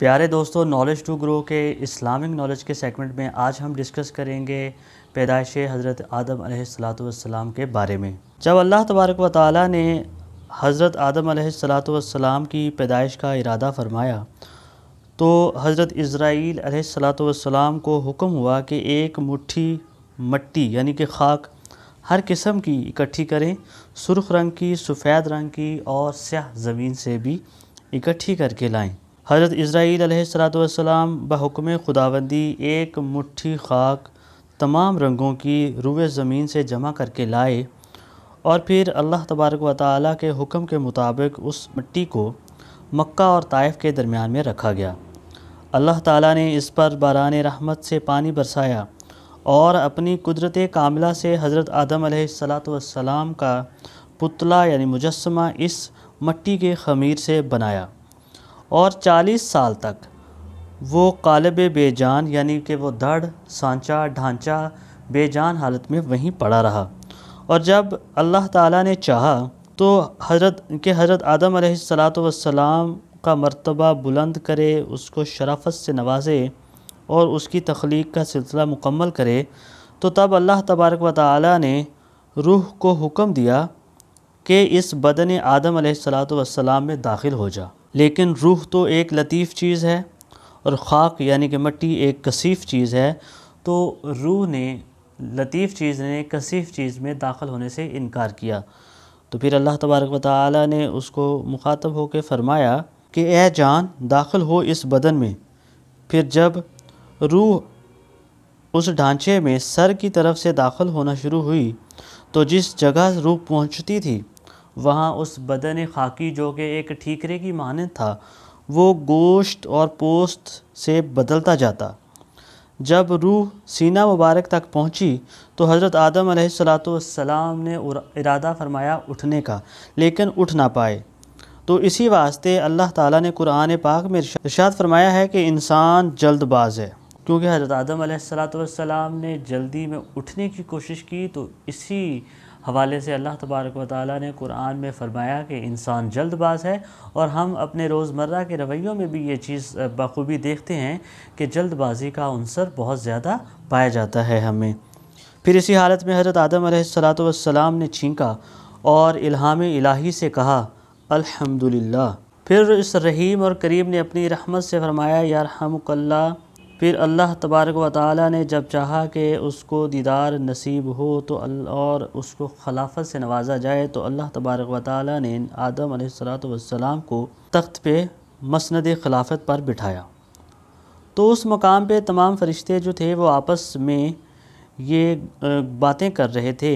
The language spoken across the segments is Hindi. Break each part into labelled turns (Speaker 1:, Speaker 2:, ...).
Speaker 1: प्यारे दोस्तों नॉलेज टू ग्रो के इस्लामिक नॉलेज के सेगमेंट में आज हम डिस्कस करेंगे पैदाइश हज़रत आदम सलाम के बारे में जब अल्लाह तबारक व ताली ने हज़रत आदम सलाम की पैदाइश का इरादा फरमाया तो हज़रत इसराइल सलाम को हुक्म हुआ कि एक मुट्ठी मट्टी यानी कि खाक हर किस्म की इकट्ठी करें सुरख रंग की सफ़ेद रंग की और स्याह ज़मीन से भी इकट्ठी करके लाएँ हज़रत इसराईल सलाम बहुकम खुदाबंदी एक मुट्ठी खाक तमाम रंगों की रुए ज़मीन से जमा करके लाए और फिर अल्लाह तबारक व ताली के हुक्म के मुताबिक उस मिट्टी को मक्का और ताइफ के दरमियान में रखा गया अल्लाह ताला ने इस पर बारान रहमत से पानी बरसाया और अपनी कुदरत कामिला से हज़रत आदम सलाम का पुतला यानी मुजस्मा इस मट्टी के खमीर से बनाया और 40 साल तक वो कालब बेजान यानी कि वो धड़ सांचा ढांचा बेजान हालत में वहीं पड़ा रहा और जब अल्लाह ताला ने चाहा तो हजरत के हजरत आदम सलाम का मर्तबा बुलंद करे उसको शराफत से नवाजे और उसकी तख्लीक का सिलसिला मुकम्मल करे तो तब अल्लाह तबारक व ताली ने रूह को हुक्म दिया कि इस बदन आदम सलाम में दाखिल हो जा लेकिन रूह तो एक लतीफ़ चीज़ है और ख़ाक यानी कि मट्टी एक कसीफ़ चीज़ है तो रूह ने लतीफ़ चीज़ ने कसीफ़ चीज़ में दाखिल होने से इनकार किया तो फिर अल्लाह तबारक व ताली ने उसको मुखातब होकर फरमाया कि ए जान दाखिल हो इस बदन में फिर जब रूह उस ढांचे में सर की तरफ से दाखिल होना शुरू हुई तो जिस जगह रूह पहुंचती थी वहाँ उस बदन खाकी जो कि एक ठीकरे की मानद था वो गोश्त और पोस्त से बदलता जाता जब रूह सीना मुबारक तक पहुँची तो हज़रत आदम सलाम ने इरादा फरमाया उठने का लेकिन उठ ना पाए तो इसी वास्ते अल्लाह ताला ने कुरान पाक में इर्शाद फरमाया है कि इंसान जल्दबाज है क्योंकि हज़रत आदम सलाम ने जल्दी में उठने की कोशिश की तो इसी हवाले से अल्लाह तबारक व ताली ने कुरान में फ़रमाया कि इंसान जल्दबाज है और हम अपने रोज़मर्रा के रवैयों में भी ये चीज़ बखूबी देखते हैं कि जल्दबाजी का अनसर बहुत ज़्यादा पाया जाता है हमें फिर इसी हालत में हज़रत आदम सलाम ने छींका और इल्हाम इलाही से कहा अल्हम्दुलिल्लाह फिर इस रहीम और करीम ने अपनी रहमत से फरमाया यार कल्ला फिर अल्लाह तबारक व ताली ने जब चाहा कि उसको दीदार नसीब हो तो और उसको खलाफत से नवाजा जाए तो अल्लाह तबारक व ताली ने आदम सलाम को तख्त पे मसनद खिलाफत पर बिठाया तो उस मकाम पे तमाम फरिश्ते जो थे वो आपस में ये बातें कर रहे थे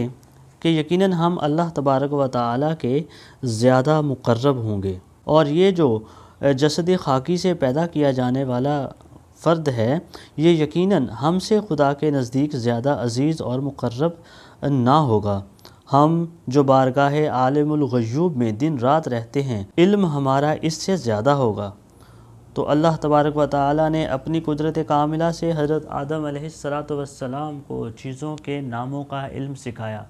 Speaker 1: कि यकीनन हम अल्लाह तबारक व ताली के ज़्यादा मुकर्रब होंगे और ये जो जसद खाकी से पैदा किया जाने वाला फ़र्द है ये यकीनन हमसे खुदा के नज़दीक ज़्यादा अज़ीज़ और मुकर्रब ना होगा हम जो बारगाह आलमगयूब में दिन रात रहते हैं इल्म हमारा इससे ज़्यादा होगा तो अल्लाह तबारक व ताली ने अपनी कुदरत कामिला से हज़रत आदम सलाम को चीज़ों के नामों का इल्म सिखाया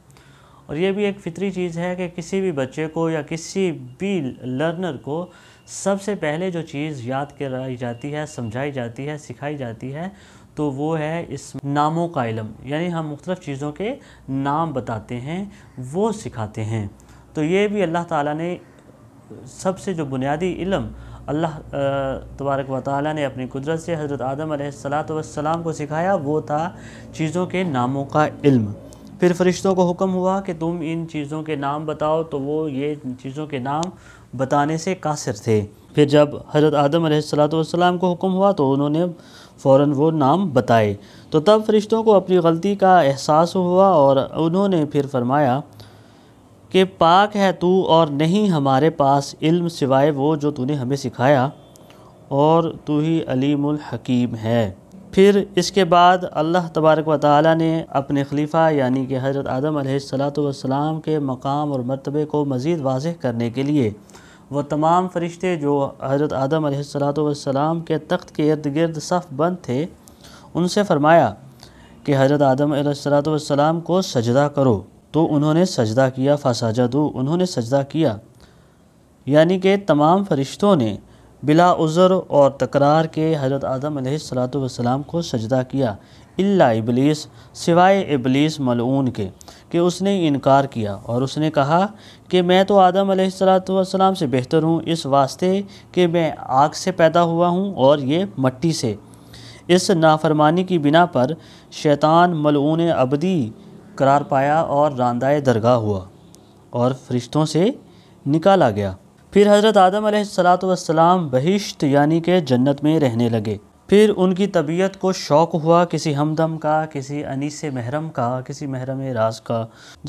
Speaker 1: और यह भी एक फ़ितरी चीज़ है कि किसी भी बच्चे को या किसी भी लर्नर को सबसे पहले जो चीज़ याद कराई जाती है समझाई जाती है सिखाई जाती है तो वो है इस नामों का इलम यानी हम मुख्तु चीज़ों के नाम बताते हैं वो सिखाते हैं तो ये भी अल्लाह ताला ने सबसे जो बुनियादी इलम अल्लाह तबारक व ताली ने अपनी कुदरत से हज़रत आदम सलाम को सिखाया वो था चीज़ों के नामों का इल्म फिर फरिश्तों को हुक्म हुआ कि तुम इन चीज़ों के नाम बताओ तो वो ये चीज़ों के नाम बताने से कासिर थे फिर जब हज़रत आदम सलाम को हुक्म हुआ तो उन्होंने फ़ौर वो नाम बताए तो तब फ़रिश्तों को अपनी गलती का एहसास हुआ और उन्होंने फिर फरमाया कि पाक है तू और नहीं हमारे पास इल्म सिवाय वो जो तूने हमें सिखाया और तू ही अलीमुल हकीम है फिर इसके बाद अल्लाह तबारक व ताली ने अपने खलीफा यानी कि हज़रत आदम सलाम के मकाम और मरतबे को मज़ीद वाज करने के लिए वह तमाम फ़रिश्ते जो हज़रत आदम सलाम के तख्त के इर्द गिर्द सफ़ बंद थे उनसे फ़रमाया कि हज़रत आदम सलाम को सजदा करो तो उन्होंने सजदा किया दो उन्होंने सजदा किया यानी कि तमाम फ़रिश्तों ने बिला उज़र और तकरार के हज़रत आदम सलाम को सजदा किया इल्ला इबलीस सिवाय इबलीस मलून के कि उसने इनकार किया और उसने कहा कि मैं तो आदम सलाम से बेहतर हूँ इस वास्ते कि मैं आग से पैदा हुआ हूँ और ये मट्टी से इस नाफरमानी की बिना पर शैतान मलून अबदी करार पाया और रानदाय दरगाह हुआ और फरिश्तों से निकाला गया फिर हज़रत आदम सलाम बहिश्त यानी के जन्नत में रहने लगे फिर उनकी तबीयत को शौक़ हुआ किसी हमदम का किसी अनीस महरम का किसी महरम राज का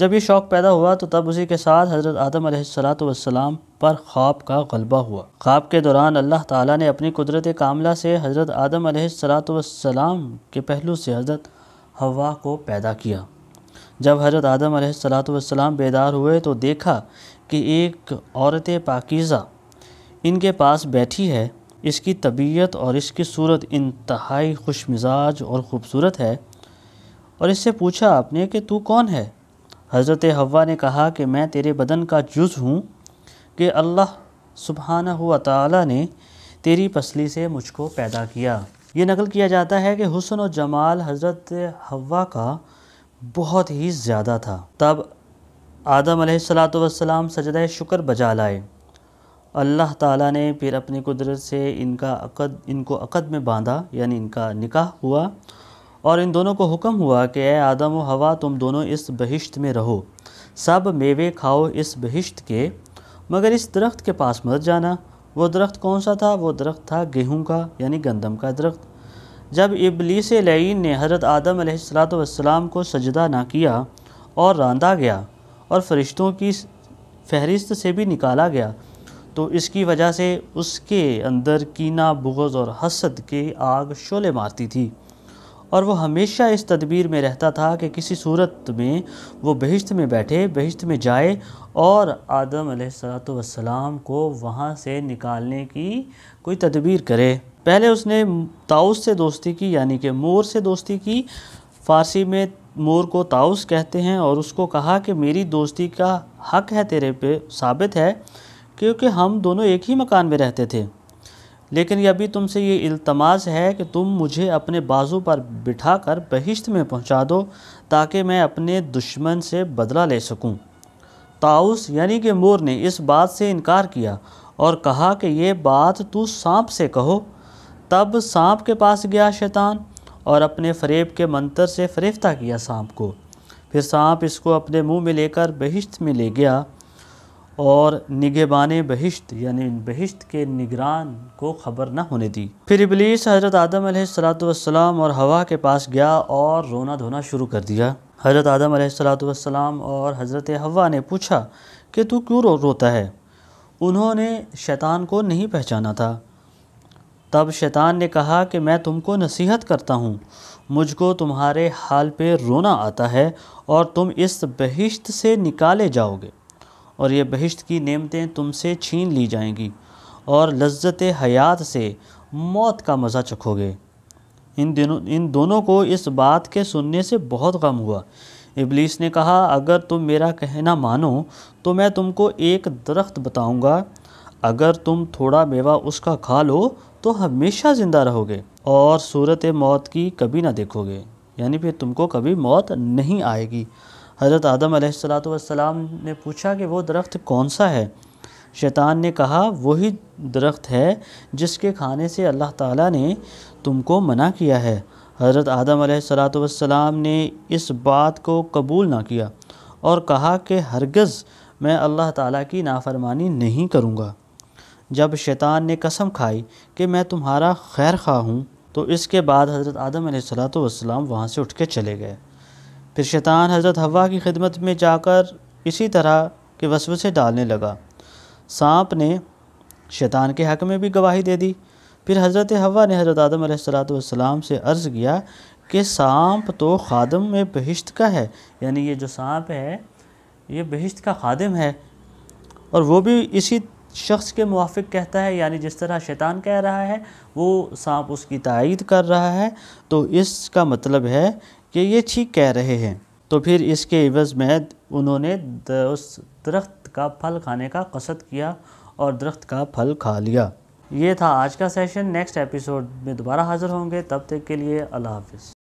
Speaker 1: जब ये शौक़ पैदा हुआ तो तब उसी के साथ हज़रत आदम सलाम पर ख्वाब का गलबा हुआ ख्वाब के दौरान अल्लाह ताला ने अपनी कुदरत कामला से हज़रत आदम सलाम के पहलू से हज़रत हवा को पैदा किया जब हज़रत आदम सलाम बेदार हुए तो देखा कि एक औरत पाकिज़ा इनके पास बैठी है इसकी तबीयत और इसकी सूरत इंतहाई खुश मिजाज और ख़ूबसूरत है और इससे पूछा आपने कि तू कौन है हज़रत हवा ने कहा कि मैं तेरे बदन का जुज़ हूँ कि अल्लाह सुबहाना हुआ ताला ने तेरी पसली से मुझको पैदा किया ये नकल किया जाता है कि हुसन और जमाल हज़रत हवा का बहुत ही ज़्यादा था तब आदम सलाम सजद शुक्र बजा लाए अल्लाह ताला ने फिर अपनी कुदरत से इनका अकद इनको अकद में बांधा यानी इनका निकाह हुआ और इन दोनों को हुक्म हुआ कि ए आदम व हवा तुम दोनों इस बहिश्त में रहो सब मेवे खाओ इस बहिश्त के मगर इस दरख्त के पास मत जाना वो दरख्त कौन सा था वो दरख्त था गेहूँ का यानी गंदम का दरख्त जब इबलीस लईन ने हज़रत आदम सलाम को सजदा ना किया और रांधा गया और फ़रिश्तों की फहरिस्त से भी निकाला गया तो इसकी वजह से उसके अंदर कीना बुगज़ और हसद की आग शोले मारती थी और वो हमेशा इस तदबीर में रहता था कि किसी सूरत में वो बहिश्त में बैठे बहिश्त में जाए और आदम सलाम को वहाँ से निकालने की कोई तदबीर करे पहले उसने ताउस से दोस्ती की यानी कि मोर से दोस्ती की फ़ारसी में मोर को ताउस कहते हैं और उसको कहा कि मेरी दोस्ती का हक है तेरे पे साबित है क्योंकि हम दोनों एक ही मकान में रहते थे लेकिन ये अभी तुमसे ये इल्तमास है कि तुम मुझे अपने बाजू पर बिठा कर बहिश्त में पहुंचा दो ताकि मैं अपने दुश्मन से बदला ले सकूं। ताउस यानी कि मोर ने इस बात से इनकार किया और कहा कि ये बात तू सांप से कहो तब सांप के पास गया शैतान और अपने फरेब के मंतर से फरेफ्ता किया सांप को फिर सांप इसको अपने मुंह में लेकर बहिश्त में ले गया और निगेबान बहिश्त यानी बहिश्त के निगरान को खबर न होने दी फिर इबलीस हज़रत आदम सलाम और हवा के पास गया और रोना धोना शुरू कर दिया हज़रत आदम सलाम और हज़रत हवा ने पूछा कि तू क्यों रो रोता है उन्होंने शैतान को नहीं पहचाना था तब शैतान ने कहा कि मैं तुमको नसीहत करता हूँ मुझको तुम्हारे हाल पे रोना आता है और तुम इस बहिश्त से निकाले जाओगे और ये बहिश्त की नेमतें तुमसे छीन ली जाएंगी और लज्जत हयात से मौत का मज़ा चखोगे इन दिनों इन दोनों को इस बात के सुनने से बहुत गम हुआ इबलीस ने कहा अगर तुम मेरा कहना मानो तो मैं तुमको एक दरख्त बताऊंगा अगर तुम थोड़ा मेवा उसका खा लो तो हमेशा ज़िंदा रहोगे और सूरत मौत की कभी ना देखोगे यानी फिर तुमको कभी मौत नहीं आएगी हज़रत आदम सलाम ने पूछा कि वो दरख्त कौन सा है शैतान ने कहा वही दरख्त है जिसके खाने से अल्लाह ताला ने तुमको मना किया है हज़रत आदम सलाम ने इस बात को कबूल ना किया और कहा कि हरगज़ मैं अल्लाह ताला की नाफ़रमानी नहीं करूँगा जब शैतान ने कसम खाई कि मैं तुम्हारा खैर खा हूँ तो इसके बाद हज़रत आदम सलाम वहाँ से उठ के चले गए फिर शैतान हज़रत हवा की खिदमत में जाकर इसी तरह के वसव से डालने लगा सांप ने शैतान के हक में भी गवाही दे दी फिर हज़रत हवा ने हज़रत आदम सलाम से अर्ज़ किया कि सांप तो खादम में बहिश्त का है यानी ये जो सांप है ये बहिश्त का खादम है और वो भी इसी शख्स के मुआफ़ कहता है यानी जिस तरह शैतान कह रहा है वो सांप उसकी तायद कर रहा है तो इसका मतलब है कि ये ठीक कह रहे हैं तो फिर इसके इवज़ में उन्होंने उस दरख्त का फल खाने का कसद किया और दरख्त का फल खा लिया ये था आज का सेशन नेक्स्ट एपिसोड में दोबारा हाज़िर होंगे तब तक के लिए अल्लाह हाफिज़